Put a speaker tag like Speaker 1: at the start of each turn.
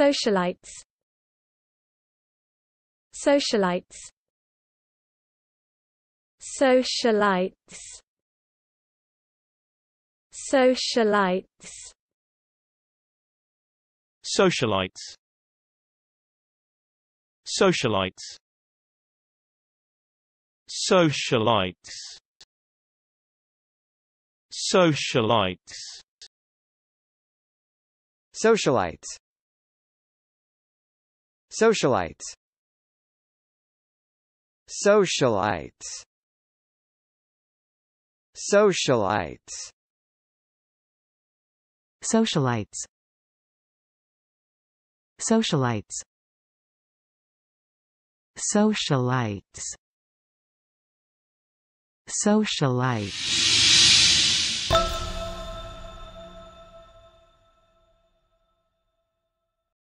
Speaker 1: Socialites Socialites Socialites Socialites
Speaker 2: Socialites Socialites Socialites Socialites Socialites Socialites Socialites Socialites Socialites Socialites
Speaker 3: Socialites Socialites